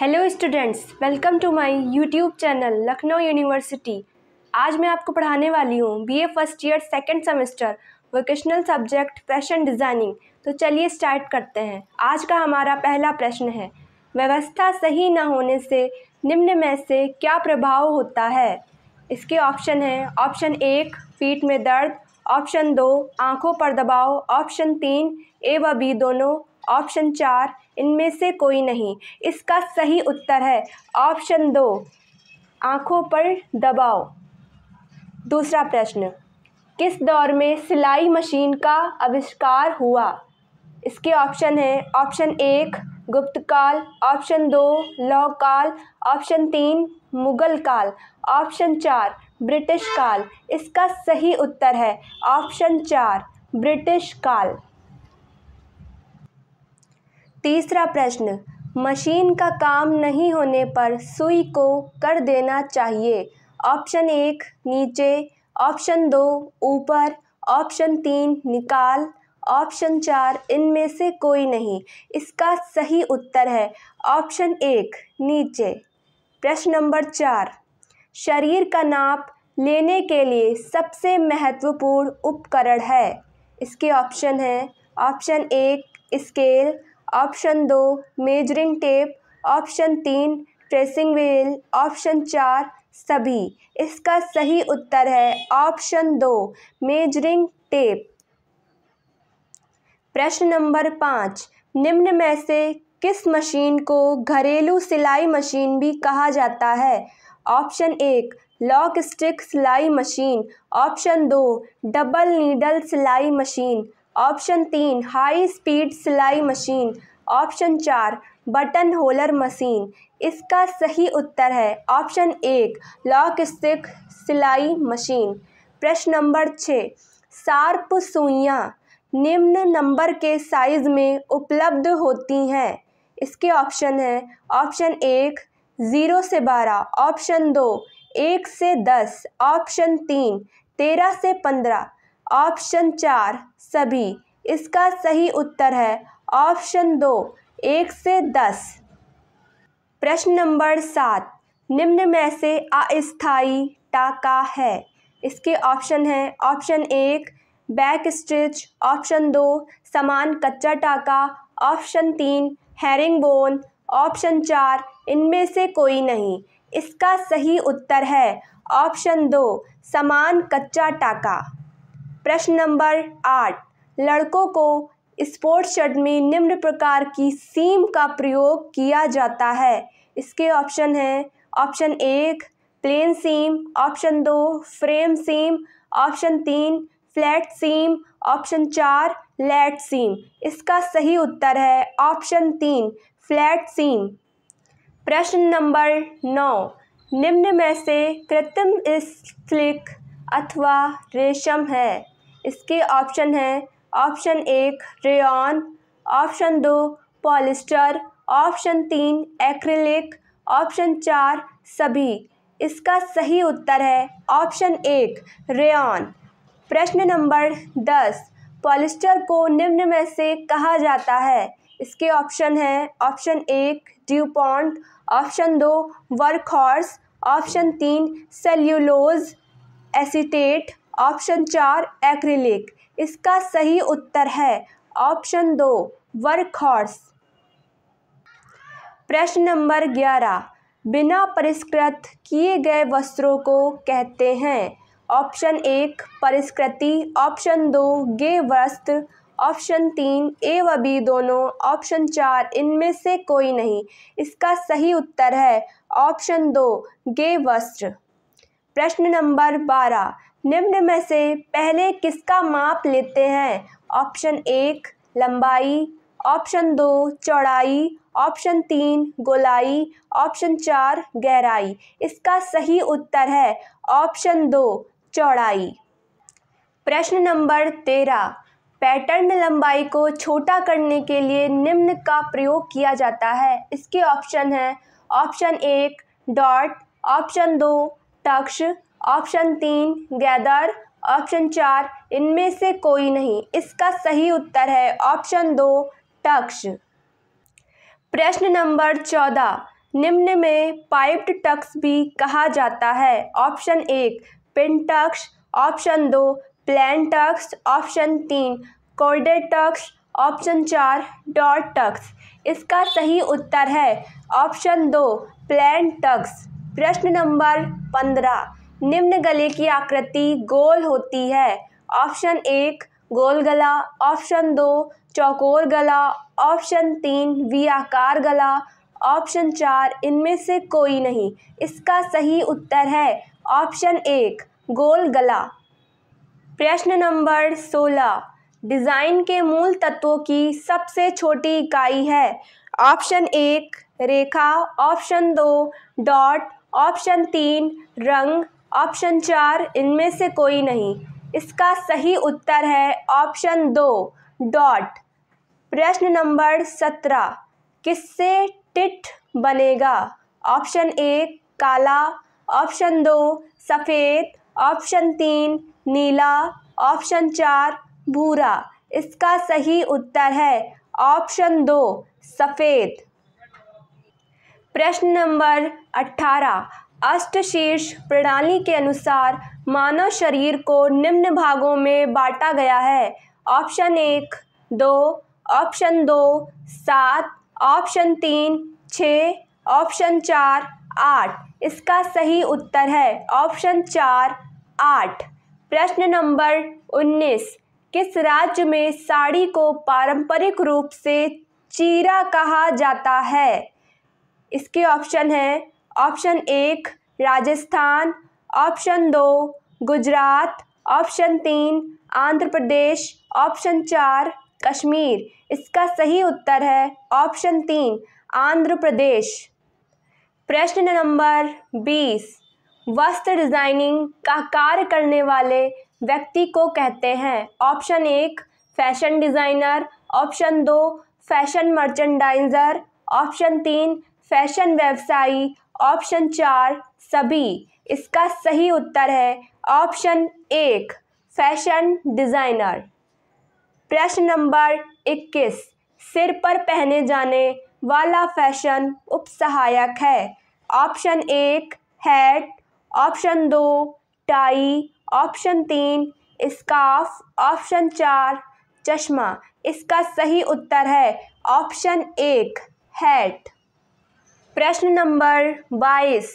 hello students welcome to my YouTube channel Lucknow University आज मैं आपको पढ़ाने वाली हूँ BA first year second semester vocational subject fashion designing तो चलिए स्टार्ट करते हैं आज का हमारा पहला प्रश्न है व्यवस्था सही ना होने से निम्न में से क्या प्रभाव होता है इसके ऑप्शन हैं ऑप्शन एक पीठ में दर्द ऑप्शन दो आँखों पर दबाव ऑप्शन तीन ए व बी दोनों ऑप्शन चार इनमें से कोई नहीं इसका सही उत्तर है ऑप्शन दो आँखों पर दबाव दूसरा प्रश्न किस दौर में सिलाई मशीन का आविष्कार हुआ इसके ऑप्शन हैं ऑप्शन एक गुप्त काल ऑप्शन दो लौह काल ऑप्शन तीन मुगल काल ऑप्शन चार ब्रिटिश काल इसका सही उत्तर है ऑप्शन चार ब्रिटिश काल तीसरा प्रश्न मशीन का काम नहीं होने पर सुई को कर देना चाहिए ऑप्शन एक नीचे ऑप्शन दो ऊपर ऑप्शन तीन निकाल ऑप्शन चार इनमें से कोई नहीं इसका सही उत्तर है ऑप्शन एक नीचे प्रश्न नंबर चार शरीर का नाप लेने के लिए सबसे महत्वपूर्ण उपकरण है इसके ऑप्शन है ऑप्शन एक स्केल ऑप्शन दो मेजरिंग टेप ऑप्शन तीन ट्रेसिंग व्हील ऑप्शन चार सभी इसका सही उत्तर है ऑप्शन दो मेजरिंग टेप प्रश्न नंबर पाँच निम्न में से किस मशीन को घरेलू सिलाई मशीन भी कहा जाता है ऑप्शन एक लॉक स्टिक सिलाई मशीन ऑप्शन दो डबल नीडल सिलाई मशीन ऑप्शन तीन हाई स्पीड सिलाई मशीन ऑप्शन चार बटन होलर मशीन इसका सही उत्तर है ऑप्शन एक लॉक स्टिक सिलाई मशीन प्रश्न नंबर छः सार्प सुइयाँ निम्न नंबर के साइज में उपलब्ध होती हैं इसके ऑप्शन हैं ऑप्शन एक ज़ीरो से बारह ऑप्शन दो एक से दस ऑप्शन तीन तेरह से पंद्रह ऑप्शन चार सभी इसका सही उत्तर है ऑप्शन दो एक से दस प्रश्न नंबर सात निम्न में से अस्थाई टाका है इसके ऑप्शन हैं ऑप्शन एक बैक स्ट्रिच ऑप्शन दो समान कच्चा टाका ऑप्शन तीन हेरिंग बोन ऑप्शन चार इनमें से कोई नहीं इसका सही उत्तर है ऑप्शन दो समान कच्चा टाका प्रश्न नंबर आठ लड़कों को स्पोर्ट्स शर्ट में निम्न प्रकार की सीम का प्रयोग किया जाता है इसके ऑप्शन हैं ऑप्शन एक प्लेन सीम ऑप्शन दो फ्रेम सीम ऑप्शन तीन फ्लैट सीम ऑप्शन चार लेट सीम इसका सही उत्तर है ऑप्शन तीन फ्लैट सीम प्रश्न नंबर नौ निम्न में से कृत्रिम स्लिक अथवा रेशम है इसके ऑप्शन हैं ऑप्शन एक रेन ऑप्शन दो पॉलिस्टर ऑप्शन तीन एक्रिलिक ऑप्शन चार सभी इसका सही उत्तर है ऑप्शन एक रेन प्रश्न नंबर दस पॉलिस्टर को निम्न में से कहा जाता है इसके ऑप्शन हैं ऑप्शन एक ड्यूपॉन्ट ऑप्शन दो वर्कहॉर्स ऑप्शन तीन सेल्यूलोज एसीटेट ऑप्शन चार एक्रिलिक इसका सही उत्तर है ऑप्शन दो वर्क हॉर्स प्रश्न नंबर ग्यारह बिना परिष्कृत किए गए वस्त्रों को कहते हैं ऑप्शन एक परिष्कृति ऑप्शन दो गे वस्त्र ऑप्शन तीन ए व बी दोनों ऑप्शन चार इनमें से कोई नहीं इसका सही उत्तर है ऑप्शन दो गे वस्त्र प्रश्न नंबर बारह निम्न में से पहले किसका माप लेते हैं ऑप्शन एक लंबाई ऑप्शन दो चौड़ाई ऑप्शन तीन गोलाई ऑप्शन चार गहराई इसका सही उत्तर है ऑप्शन दो चौड़ाई प्रश्न नंबर तेरह पैटर्न लंबाई को छोटा करने के लिए निम्न का प्रयोग किया जाता है इसके ऑप्शन हैं ऑप्शन एक डॉट ऑप्शन दो टक्ष ऑप्शन तीन गैदर ऑप्शन चार इनमें से कोई नहीं इसका सही उत्तर है ऑप्शन दो टक्स प्रश्न नंबर चौदह निम्न में पाइप्ड टक्स भी कहा जाता है ऑप्शन एक पिन टक्स ऑप्शन दो प्लान टक्स ऑप्शन तीन टक्स ऑप्शन चार डॉट टक्स इसका सही उत्तर है ऑप्शन दो प्लान टक्स प्रश्न नंबर पंद्रह निम्न गले की आकृति गोल होती है ऑप्शन एक गोल गला ऑप्शन दो चौकोर गला ऑप्शन तीन वी आकार गला ऑप्शन चार इनमें से कोई नहीं इसका सही उत्तर है ऑप्शन एक गोल गला प्रश्न नंबर सोलह डिज़ाइन के मूल तत्वों की सबसे छोटी इकाई है ऑप्शन एक रेखा ऑप्शन दो डॉट ऑप्शन तीन रंग ऑप्शन चार इनमें से कोई नहीं इसका सही उत्तर है ऑप्शन दो डॉट प्रश्न नंबर सत्रह किससे टिट बनेगा ऑप्शन एक काला ऑप्शन दो सफ़ेद ऑप्शन तीन नीला ऑप्शन चार भूरा इसका सही उत्तर है ऑप्शन दो सफ़ेद प्रश्न नंबर अट्ठारह अष्टशीर्ष प्रणाली के अनुसार मानव शरीर को निम्न भागों में बांटा गया है ऑप्शन एक दो ऑप्शन दो सात ऑप्शन तीन छ ऑप्शन चार आठ इसका सही उत्तर है ऑप्शन चार आठ प्रश्न नंबर उन्नीस किस राज्य में साड़ी को पारंपरिक रूप से चीरा कहा जाता है इसके ऑप्शन हैं ऑप्शन एक राजस्थान ऑप्शन दो गुजरात ऑप्शन तीन आंध्र प्रदेश ऑप्शन चार कश्मीर इसका सही उत्तर है ऑप्शन तीन आंध्र प्रदेश प्रश्न नंबर बीस वस्त्र डिजाइनिंग का कार्य करने वाले व्यक्ति को कहते हैं ऑप्शन एक फैशन डिज़ाइनर ऑप्शन दो फैशन मर्चेंडाइजर ऑप्शन तीन फैशन व्यवसायी ऑप्शन चार सभी इसका सही उत्तर है ऑप्शन एक फैशन डिज़ाइनर प्रश्न नंबर इक्कीस सिर पर पहने जाने वाला फैशन उप सहायक है ऑप्शन एक हैट ऑप्शन दो टाई ऑप्शन तीन स्काफ ऑप्शन चार चश्मा इसका सही उत्तर है ऑप्शन एक हैट प्रश्न नंबर बाईस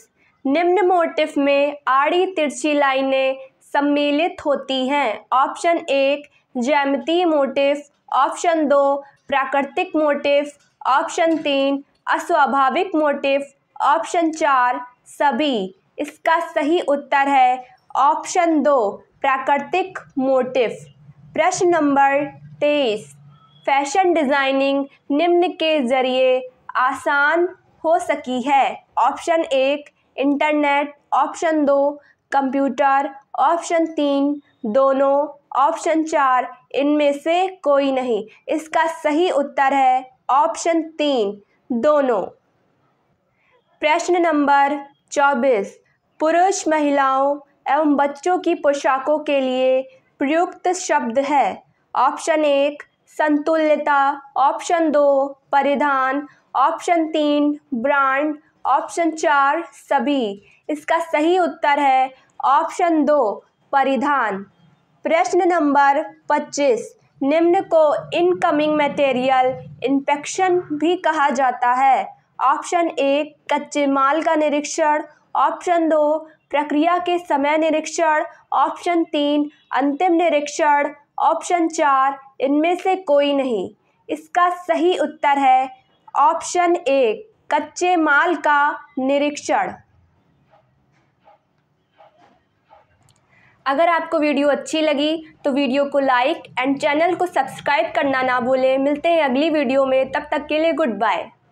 निम्न मोटिफ में आड़ी तिरछी लाइनें सम्मिलित होती हैं ऑप्शन एक जैमती मोटिफ ऑप्शन दो प्राकृतिक मोटिफ ऑप्शन तीन अस्वाभाविक मोटिफ ऑप्शन चार सभी इसका सही उत्तर है ऑप्शन दो प्राकृतिक मोटिफ प्रश्न नंबर तेईस फैशन डिज़ाइनिंग निम्न के जरिए आसान हो सकी है ऑप्शन एक इंटरनेट ऑप्शन दो कंप्यूटर ऑप्शन तीन दोनों ऑप्शन चार इनमें से कोई नहीं इसका सही उत्तर है ऑप्शन तीन दोनों प्रश्न नंबर चौबीस पुरुष महिलाओं एवं बच्चों की पोशाकों के लिए प्रयुक्त शब्द है ऑप्शन एक संतुल्यता ऑप्शन दो परिधान ऑप्शन तीन ब्रांड ऑप्शन चार सभी इसका सही उत्तर है ऑप्शन दो परिधान प्रश्न नंबर पच्चीस निम्न को इनकमिंग मटेरियल इन्फेक्शन भी कहा जाता है ऑप्शन एक कच्चे माल का निरीक्षण ऑप्शन दो प्रक्रिया के समय निरीक्षण ऑप्शन तीन अंतिम निरीक्षण ऑप्शन चार इनमें से कोई नहीं इसका सही उत्तर है ऑप्शन ए कच्चे माल का निरीक्षण अगर आपको वीडियो अच्छी लगी तो वीडियो को लाइक एंड चैनल को सब्सक्राइब करना ना भूलें मिलते हैं अगली वीडियो में तब तक के लिए गुड बाय